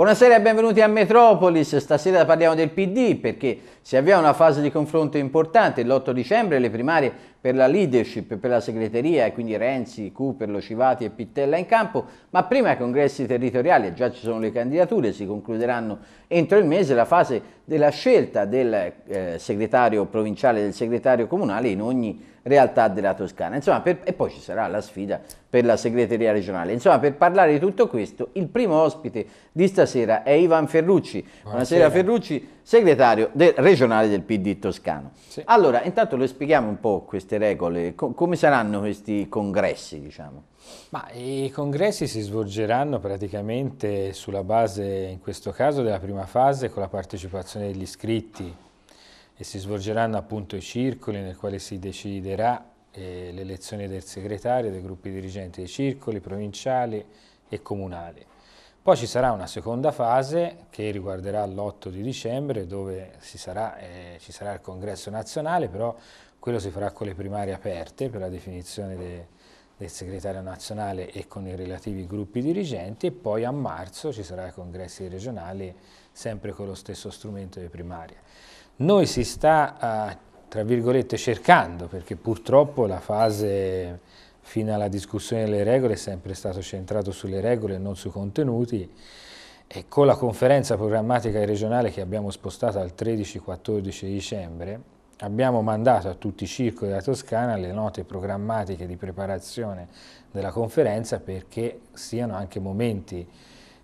Buonasera e benvenuti a Metropolis, stasera parliamo del PD perché si avvia una fase di confronto importante, l'8 dicembre le primarie per la leadership, per la segreteria quindi Renzi, Cooper, Locivati e Pittella in campo, ma prima i congressi territoriali, già ci sono le candidature, si concluderanno entro il mese la fase della scelta del eh, segretario provinciale del segretario comunale in ogni realtà della Toscana. Insomma, per, e poi ci sarà la sfida per la segreteria regionale. Insomma, per parlare di tutto questo, il primo ospite di stasera è Ivan Ferrucci. Buonasera, Buonasera Ferrucci segretario del regionale del PD toscano. Sì. Allora, intanto lo spieghiamo un po' queste regole, co come saranno questi congressi, diciamo? Ma I congressi si svolgeranno praticamente sulla base, in questo caso, della prima fase con la partecipazione degli iscritti e si svolgeranno appunto i circoli nel quale si deciderà eh, l'elezione del segretario, dei gruppi dirigenti dei circoli provinciali e comunali. Poi ci sarà una seconda fase che riguarderà l'8 di dicembre dove sarà, eh, ci sarà il congresso nazionale, però quello si farà con le primarie aperte per la definizione de, del segretario nazionale e con i relativi gruppi dirigenti e poi a marzo ci sarà i congressi regionali sempre con lo stesso strumento di primaria. Noi si sta, eh, tra virgolette, cercando, perché purtroppo la fase fino alla discussione delle regole è sempre stato centrato sulle regole e non sui contenuti e con la conferenza programmatica regionale che abbiamo spostato al 13-14 dicembre abbiamo mandato a tutti i circoli della Toscana le note programmatiche di preparazione della conferenza perché siano anche momenti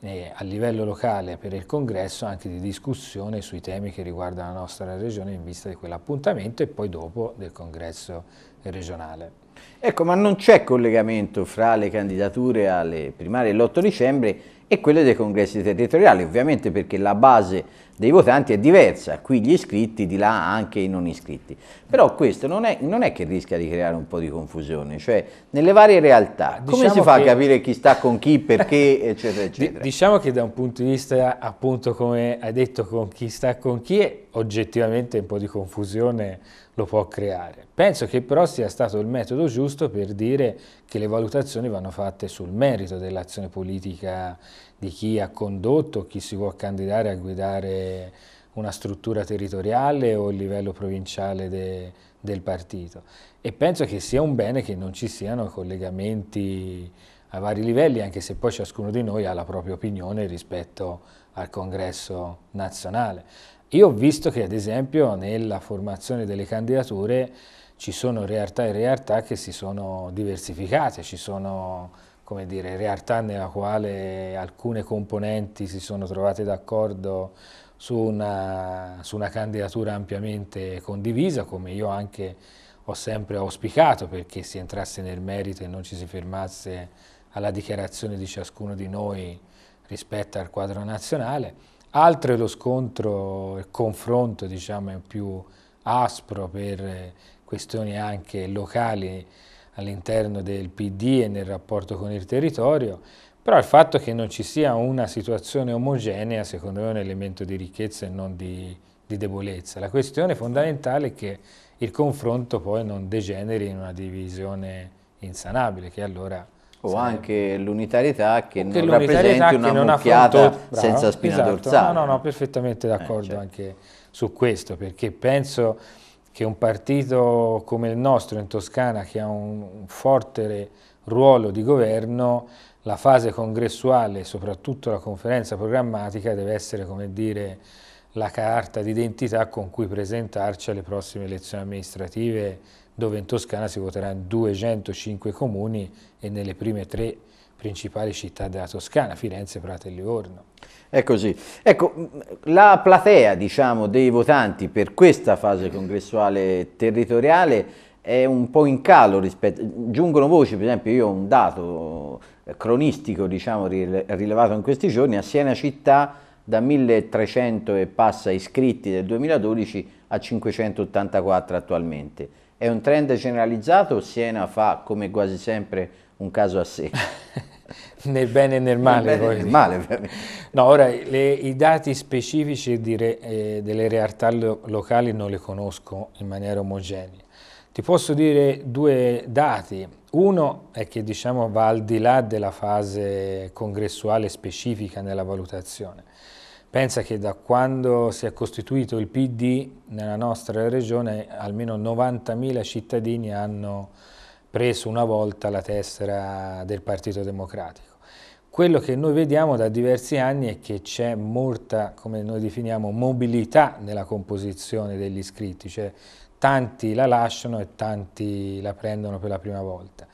eh, a livello locale per il congresso anche di discussione sui temi che riguardano la nostra regione in vista di quell'appuntamento e poi dopo del congresso regionale. Ecco, ma non c'è collegamento fra le candidature alle primarie dell'8 dicembre e quelle dei congressi territoriali, ovviamente perché la base dei votanti è diversa, qui gli iscritti, di là anche i non iscritti. Però questo non è, non è che rischia di creare un po' di confusione, cioè nelle varie realtà, diciamo come si diciamo fa che... a capire chi sta con chi, perché, eccetera, eccetera? Diciamo che da un punto di vista, appunto, come hai detto, con chi sta con chi, oggettivamente un po' di confusione lo può creare. Penso che però sia stato il metodo giusto per dire che le valutazioni vanno fatte sul merito dell'azione politica di chi ha condotto, chi si può candidare a guidare una struttura territoriale o il livello provinciale de, del partito. E penso che sia un bene che non ci siano collegamenti a vari livelli, anche se poi ciascuno di noi ha la propria opinione rispetto al congresso nazionale. Io ho visto che ad esempio nella formazione delle candidature ci sono realtà e realtà che si sono diversificate, ci sono come dire, realtà nella quale alcune componenti si sono trovate d'accordo su su una candidatura ampiamente condivisa, come io anche ho sempre auspicato perché si entrasse nel merito e non ci si fermasse alla dichiarazione di ciascuno di noi rispetto al quadro nazionale Altro è lo scontro, il confronto diciamo, più aspro per eh, questioni anche locali all'interno del PD e nel rapporto con il territorio, però il fatto che non ci sia una situazione omogenea secondo me è un elemento di ricchezza e non di, di debolezza. La questione fondamentale è che il confronto poi non degeneri in una divisione insanabile, che allora o anche l'unitarietà che non rappresenta una che non mucchiata senza spina esatto. dorsale. No, no, no, perfettamente eh, d'accordo eh, certo. anche su questo, perché penso che un partito come il nostro in Toscana, che ha un forte ruolo di governo, la fase congressuale, soprattutto la conferenza programmatica, deve essere, come dire, la carta d'identità con cui presentarci alle prossime elezioni amministrative dove in Toscana si voterà in 205 comuni e nelle prime tre principali città della Toscana, Firenze, Prato e Livorno. È così. Ecco, la platea diciamo, dei votanti per questa fase congressuale territoriale è un po' in calo rispetto, giungono voci, per esempio io ho un dato eh, cronistico diciamo, rilevato in questi giorni, a Siena città da 1300 e passa iscritti del 2012 a 584 attualmente è un trend generalizzato o Siena fa, come quasi sempre, un caso a sé? nel bene e nel male. Nel nel male no, ora le, i dati specifici re, eh, delle realtà lo, locali non li conosco in maniera omogenea. Ti posso dire due dati. Uno è che diciamo, va al di là della fase congressuale specifica nella valutazione. Pensa che da quando si è costituito il PD nella nostra regione almeno 90.000 cittadini hanno preso una volta la tessera del Partito Democratico. Quello che noi vediamo da diversi anni è che c'è molta, come noi definiamo, mobilità nella composizione degli iscritti, cioè tanti la lasciano e tanti la prendono per la prima volta.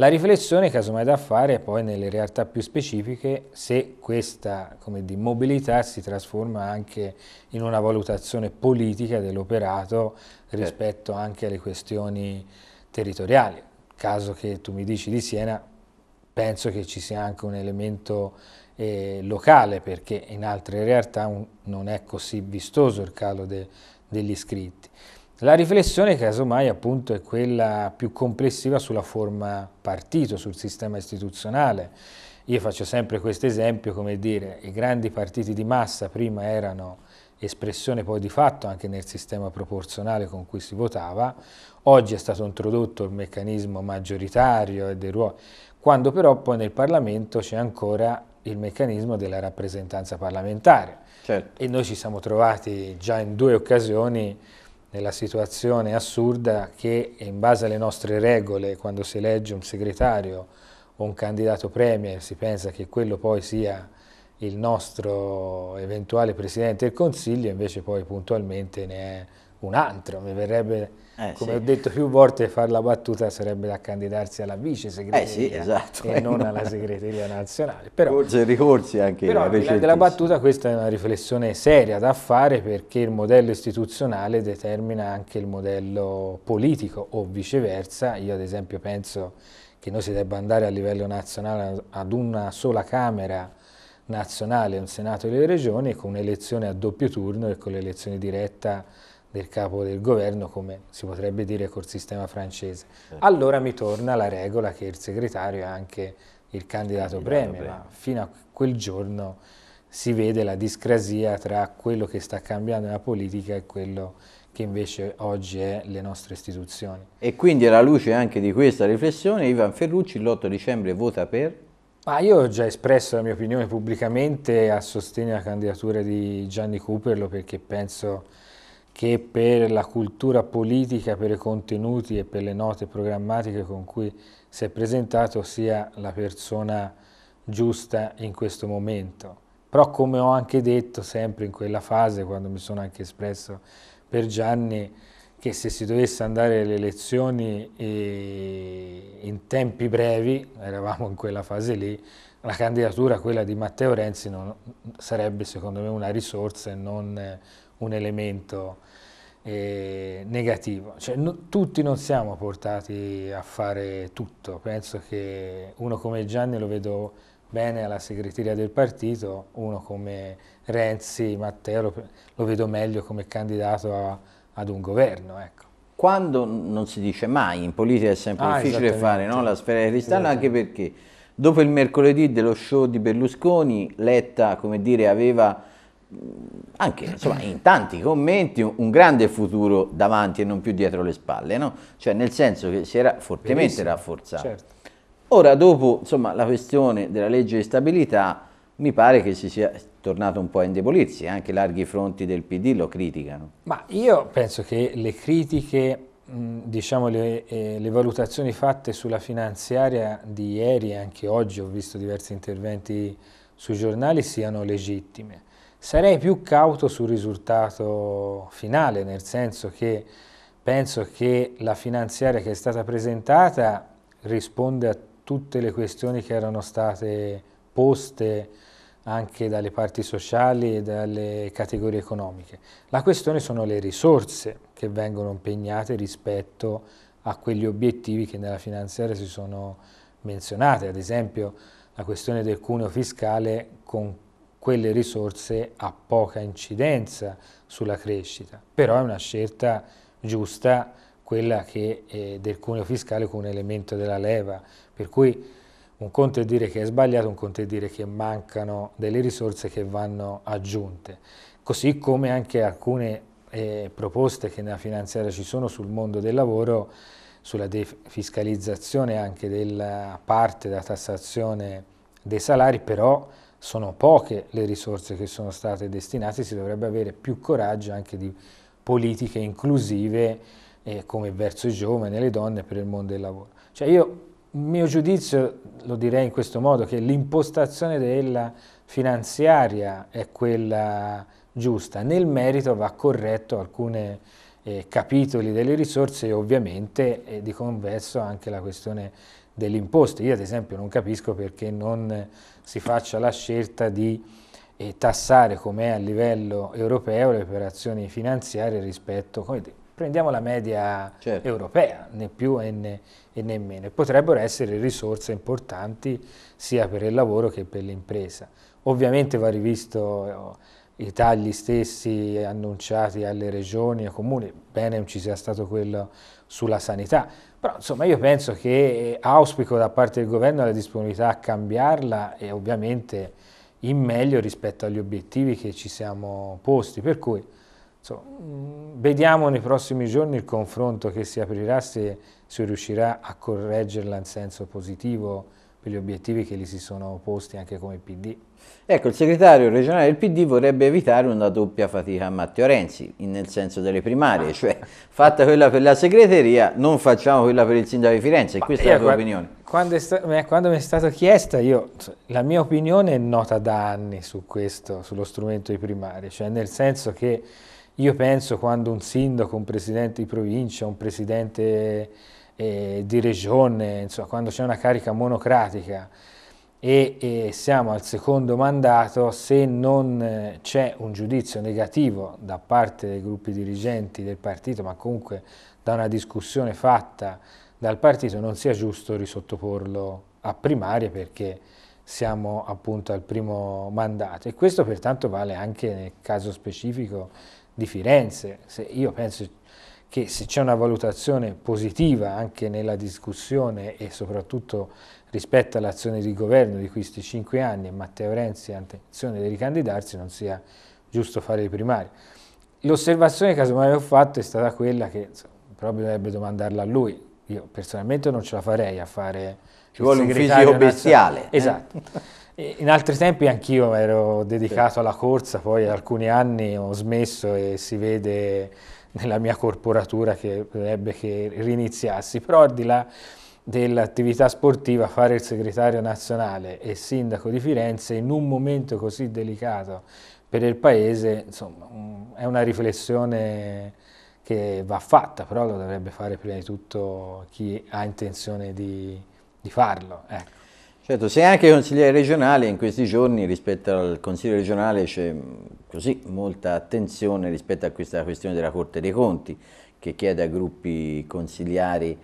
La riflessione casomai da fare è poi nelle realtà più specifiche se questa di, mobilità si trasforma anche in una valutazione politica dell'operato certo. rispetto anche alle questioni territoriali. Caso che tu mi dici di Siena, penso che ci sia anche un elemento eh, locale perché in altre realtà un, non è così vistoso il calo de, degli iscritti. La riflessione casomai appunto è quella più complessiva sulla forma partito, sul sistema istituzionale. Io faccio sempre questo esempio, come dire, i grandi partiti di massa prima erano espressione poi di fatto anche nel sistema proporzionale con cui si votava, oggi è stato introdotto il meccanismo maggioritario e dei ruoli, quando però poi nel Parlamento c'è ancora il meccanismo della rappresentanza parlamentare. Certo. E noi ci siamo trovati già in due occasioni nella situazione assurda che in base alle nostre regole, quando si elegge un segretario o un candidato premier, si pensa che quello poi sia il nostro eventuale Presidente del Consiglio, invece poi puntualmente ne è un altro, mi verrebbe, eh, come sì. ho detto più volte, fare la battuta sarebbe da candidarsi alla vice segreteria eh, sì, esatto. e non alla segreteria nazionale. Però, Forse ricorsi anche però, della battuta questa è una riflessione seria da fare perché il modello istituzionale determina anche il modello politico o viceversa. Io ad esempio penso che noi si debba andare a livello nazionale ad una sola Camera nazionale, un Senato e le Regioni, con un'elezione a doppio turno e con l'elezione diretta del capo del governo, come si potrebbe dire col sistema francese. Allora mi torna la regola che il segretario è anche il candidato, il premier, ma fino a quel giorno si vede la discrasia tra quello che sta cambiando nella politica e quello che invece oggi è le nostre istituzioni. E quindi alla luce anche di questa riflessione, Ivan Ferrucci l'8 dicembre vota per? Ma io ho già espresso la mia opinione pubblicamente a sostegno della candidatura di Gianni Cooperlo perché penso che per la cultura politica, per i contenuti e per le note programmatiche con cui si è presentato sia la persona giusta in questo momento. Però come ho anche detto sempre in quella fase, quando mi sono anche espresso per Gianni, che se si dovesse andare alle elezioni in tempi brevi, eravamo in quella fase lì, la candidatura, quella di Matteo Renzi, non, sarebbe secondo me una risorsa e non un elemento eh, negativo. Cioè, no, tutti non siamo portati a fare tutto, penso che uno come Gianni lo vedo bene alla segreteria del partito, uno come Renzi, Matteo lo, lo vedo meglio come candidato a, ad un governo. Ecco. Quando non si dice mai, in politica è sempre ah, difficile fare no? la sfera di cristallo, anche perché dopo il mercoledì dello show di Berlusconi, Letta come dire, aveva anche insomma, in tanti commenti un grande futuro davanti e non più dietro le spalle, no? cioè nel senso che si era fortemente Benissimo, rafforzato. Certo. Ora dopo insomma, la questione della legge di stabilità mi pare che si sia tornato un po' a indebolirsi, eh? anche larghi fronti del PD lo criticano. Ma io penso che le critiche, diciamo le, eh, le valutazioni fatte sulla finanziaria di ieri e anche oggi, ho visto diversi interventi sui giornali, siano legittime. Sarei più cauto sul risultato finale, nel senso che penso che la finanziaria che è stata presentata risponde a tutte le questioni che erano state poste anche dalle parti sociali e dalle categorie economiche. La questione sono le risorse che vengono impegnate rispetto a quegli obiettivi che nella finanziaria si sono menzionati, ad esempio la questione del cuneo fiscale con quelle risorse ha poca incidenza sulla crescita, però è una scelta giusta quella che, eh, del cuneo fiscale come un elemento della leva, per cui un conto è dire che è sbagliato, un conto è dire che mancano delle risorse che vanno aggiunte, così come anche alcune eh, proposte che nella finanziaria ci sono sul mondo del lavoro, sulla defiscalizzazione anche della parte della tassazione dei salari, però sono poche le risorse che sono state destinate, si dovrebbe avere più coraggio anche di politiche inclusive eh, come verso i giovani e le donne per il mondo del lavoro. Cioè io, il mio giudizio lo direi in questo modo, che l'impostazione della finanziaria è quella giusta, nel merito va corretto alcuni eh, capitoli delle risorse e ovviamente eh, di converso anche la questione delle imposte. Io ad esempio non capisco perché non si faccia la scelta di eh, tassare come a livello europeo le operazioni finanziarie rispetto, come dire, prendiamo la media certo. europea, né più e né, e né meno. Potrebbero essere risorse importanti sia per il lavoro che per l'impresa. Ovviamente va rivisto eh, i tagli stessi annunciati alle regioni e comuni, bene ci sia stato quello sulla sanità, però insomma io penso che eh, auspico da parte del governo la disponibilità a cambiarla e ovviamente in meglio rispetto agli obiettivi che ci siamo posti, per cui insomma, mm, vediamo nei prossimi giorni il confronto che si aprirà se si riuscirà a correggerla in senso positivo per gli obiettivi che gli si sono posti anche come PD. Ecco, il segretario regionale del PD vorrebbe evitare una doppia fatica a Matteo Renzi, nel senso delle primarie, cioè fatta quella per la segreteria, non facciamo quella per il sindaco di Firenze, Ma questa è la tua opinione. Quando, eh, quando mi è stata chiesta, io, cioè, la mia opinione è nota da anni su questo, sullo strumento di primarie, cioè nel senso che io penso quando un sindaco, un presidente di provincia, un presidente eh, di regione, insomma, quando c'è una carica monocratica e, e, siamo al secondo mandato, se non eh, c'è un giudizio negativo da parte dei gruppi dirigenti del partito, ma comunque da una discussione fatta dal partito, non sia giusto risottoporlo a primarie perché siamo appunto al primo mandato e questo pertanto vale anche nel caso specifico di Firenze. Se io penso che se c'è una valutazione positiva anche nella discussione e soprattutto rispetto all'azione di governo di questi cinque anni e Matteo Renzi ha intenzione di ricandidarsi non sia giusto fare i primari. L'osservazione che casomai ho fatto è stata quella che proprio dovrebbe domandarla a lui, io personalmente non ce la farei a fare ci vuole un fisico bestiale. Eh? Esatto. Eh? In altri tempi anch'io ero dedicato alla corsa, poi alcuni anni ho smesso e si vede nella mia corporatura che ebbe che riniziassi, però al di là dell'attività sportiva fare il segretario nazionale e sindaco di Firenze in un momento così delicato per il paese, insomma, è una riflessione che va fatta, però lo dovrebbe fare prima di tutto chi ha intenzione di, di farlo. Ecco. Certo, sei anche consigliere regionale, in questi giorni rispetto al Consiglio regionale c'è mm, così molta attenzione rispetto a questa questione della Corte dei Conti che chiede a gruppi consigliari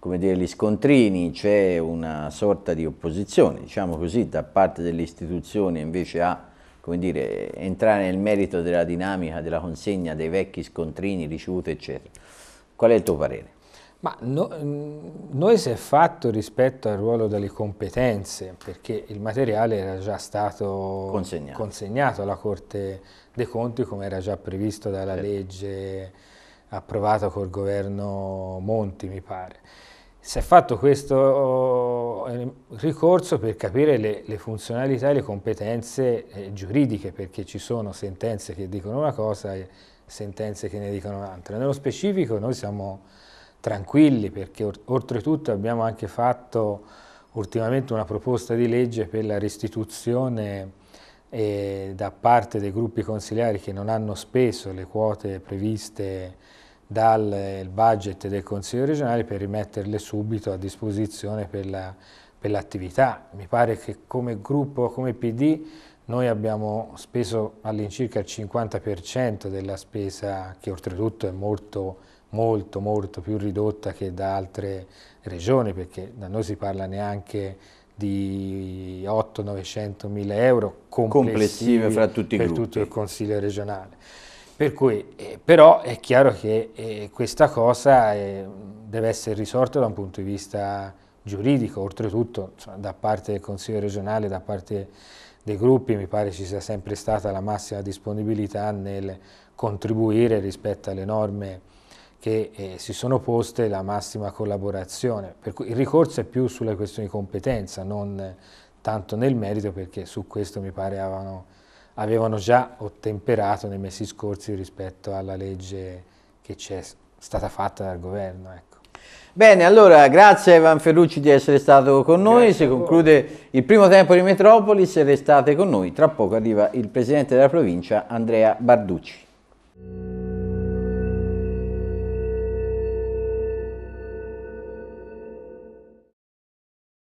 come dire, gli scontrini, c'è una sorta di opposizione, diciamo così, da parte delle istituzioni invece a come dire, entrare nel merito della dinamica, della consegna dei vecchi scontrini ricevuti, eccetera. Qual è il tuo parere? Ma no, mm, noi si è fatto rispetto al ruolo delle competenze, perché il materiale era già stato consegnato, consegnato alla Corte dei Conti come era già previsto dalla certo. legge approvata col governo Monti, mi pare. Si è fatto questo oh, ehm, ricorso per capire le, le funzionalità e le competenze eh, giuridiche, perché ci sono sentenze che dicono una cosa e sentenze che ne dicono un'altra. Nello specifico noi siamo tranquilli perché oltretutto abbiamo anche fatto ultimamente una proposta di legge per la restituzione eh, da parte dei gruppi consigliari che non hanno speso le quote previste dal eh, budget del Consiglio regionale per rimetterle subito a disposizione per l'attività. La, Mi pare che come gruppo, come PD, noi abbiamo speso all'incirca il 50% della spesa, che oltretutto è molto molto molto più ridotta che da altre regioni perché da noi si parla neanche di 8-900 mila euro complessive fra tutti i per gruppi. tutto il Consiglio regionale. Per cui, eh, però è chiaro che eh, questa cosa eh, deve essere risolta da un punto di vista giuridico, oltretutto cioè, da parte del Consiglio regionale, da parte dei gruppi, mi pare ci sia sempre stata la massima disponibilità nel contribuire rispetto alle norme che eh, si sono poste la massima collaborazione. il ricorso è più sulle questioni di competenza, non eh, tanto nel merito, perché su questo mi pare avevano, avevano già ottemperato nei mesi scorsi rispetto alla legge che c'è stata fatta dal governo. Ecco. Bene, allora grazie a Ivan Ferrucci di essere stato con noi, grazie si conclude il primo tempo di Metropolis, restate con noi, tra poco arriva il Presidente della provincia Andrea Barducci.